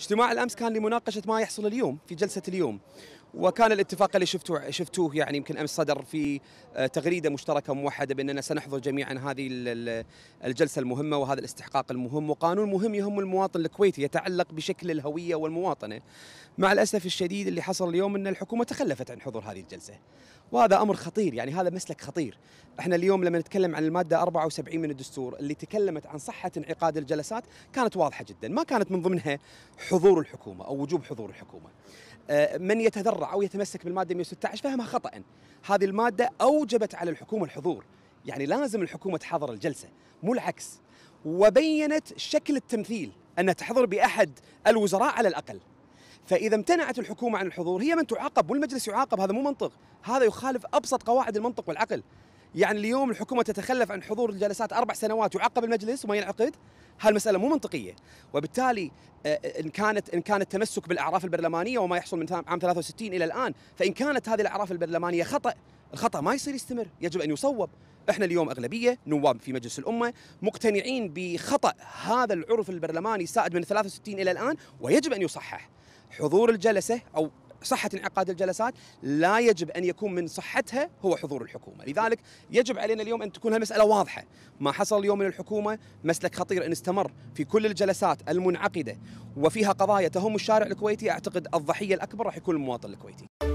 اجتماع الامس كان لمناقشه ما يحصل اليوم في جلسه اليوم وكان الاتفاق اللي شفتوه شفتوه يعني يمكن امس صدر في آه، تغريده مشتركه موحده باننا سنحضر جميعا هذه الجلسه المهمه وهذا الاستحقاق المهم وقانون مهم يهم المواطن الكويتي يتعلق بشكل الهويه والمواطنه. مع الاسف الشديد اللي حصل اليوم ان الحكومه تخلفت عن حضور هذه الجلسه. وهذا امر خطير يعني هذا مسلك خطير. احنا اليوم لما نتكلم عن الماده 74 من الدستور اللي تكلمت عن صحه انعقاد الجلسات كانت واضحه جدا، ما كانت من ضمنها حضور الحكومه او وجوب حضور الحكومه. آه، من يتذرع يتبرع او يتمسك بالماده 116 فهمها خطا هذه الماده اوجبت على الحكومه الحضور يعني لازم الحكومه تحضر الجلسه مو العكس وبينت شكل التمثيل ان تحضر باحد الوزراء على الاقل فاذا امتنعت الحكومه عن الحضور هي من تعاقب والمجلس يعاقب هذا مو منطق هذا يخالف ابسط قواعد المنطق والعقل يعني اليوم الحكومه تتخلف عن حضور الجلسات اربع سنوات يعقب المجلس وما ينعقد هالمساله مو منطقيه وبالتالي آه، آه، ان كانت ان كان التمسك بالاعراف البرلمانيه وما يحصل من عام 63 الى الان فان كانت هذه الاعراف البرلمانيه خطا الخطا ما يصير يستمر يجب ان يصوب احنا اليوم اغلبيه نواب في مجلس الامه مقتنعين بخطا هذا العرف البرلماني السائد من 63 الى الان ويجب ان يصحح حضور الجلسه او صحة انعقاد الجلسات لا يجب أن يكون من صحتها هو حضور الحكومة لذلك يجب علينا اليوم أن تكون هالمسألة واضحة ما حصل اليوم من الحكومة مسلك خطير إن استمر في كل الجلسات المنعقدة وفيها قضايا تهم الشارع الكويتي أعتقد الضحية الأكبر راح يكون المواطن الكويتي